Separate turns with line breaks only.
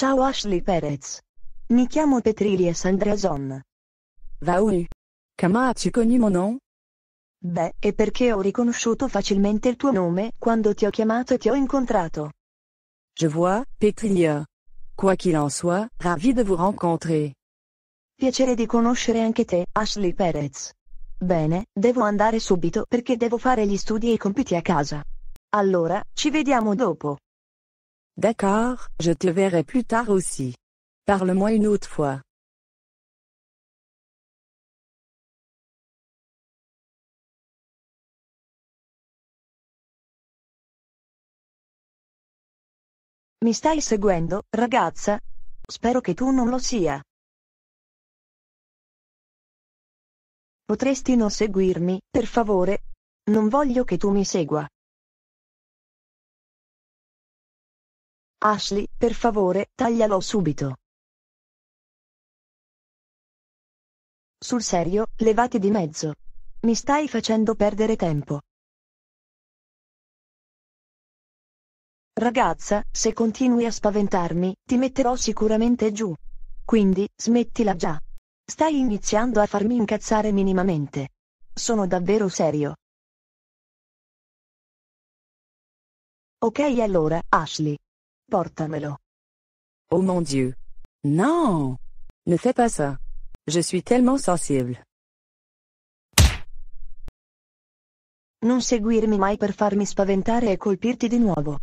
Ciao Ashley Perez. Mi chiamo Petrilies Andreason. Vaui. Kamachi cognimono?
Beh, e perché ho riconosciuto facilmente il tuo nome quando ti ho chiamato e ti ho incontrato. Je vois, Petrilia. Quoi qu'il en soit, ravi de vous rencontrer. Piacere di conoscere anche te, Ashley Perez. Bene, devo andare subito perché devo fare gli studi e i compiti a casa. Allora, ci vediamo dopo.
D'accord, je te verrai plus tard aussi. Parle-moi une autre fois. Mi stai seguendo, ragazza? Spero che tu non lo sia. Potresti non seguirmi, per favore? Non voglio che tu mi segua. Ashley, per favore, taglialo subito. Sul serio, levati di mezzo. Mi stai facendo perdere tempo. Ragazza, se continui a spaventarmi, ti metterò sicuramente giù. Quindi, smettila già. Stai iniziando a farmi incazzare minimamente. Sono davvero serio. Ok allora, Ashley. Portamelo. Oh mon Dieu. Non.
Ne fais pas ça. Je suis tellement sensible. Non seguirmi mai per farmi spaventare e colpirti di nuovo.